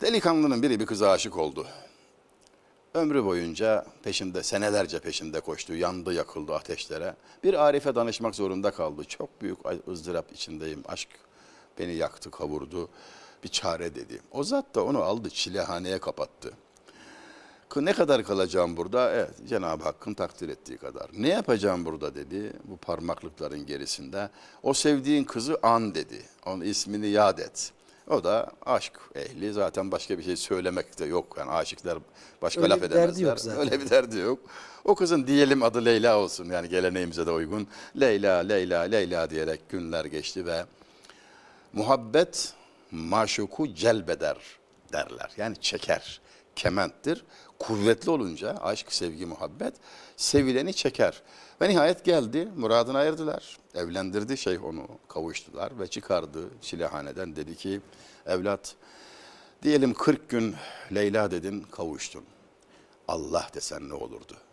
Delikanlının biri bir kıza aşık oldu. Ömrü boyunca peşinde, senelerce peşinde koştu, yandı yakıldı ateşlere. Bir Arif'e danışmak zorunda kaldı. Çok büyük ızdırap içindeyim, aşk beni yaktı, kavurdu. Bir çare dedi. O zat da onu aldı, çilehaneye kapattı. Ne kadar kalacağım burada? Evet, Cenab-ı Hakk'ın takdir ettiği kadar. Ne yapacağım burada dedi, bu parmaklıkların gerisinde. O sevdiğin kızı an dedi, onun ismini yad et.'' O da aşk ehli. Zaten başka bir şey söylemek de yok. Yani aşıklar başka Öyle laf edemezler. Öyle bir derdi yok. O kızın diyelim adı Leyla olsun. Yani geleneğimize de uygun. Leyla, Leyla, Leyla diyerek günler geçti ve muhabbet maşuku celbeder derler. Yani çeker, kementtir. Kuvvetli olunca aşk, sevgi, muhabbet sevileni çeker. Ve nihayet geldi, muradını ayırdılar Evlendirdi şeyh onu, kavuştular ve çıkardı çilehaneden Dedi ki, evlat diyelim 40 gün Leyla dedin, kavuştun. Allah desen ne olurdu?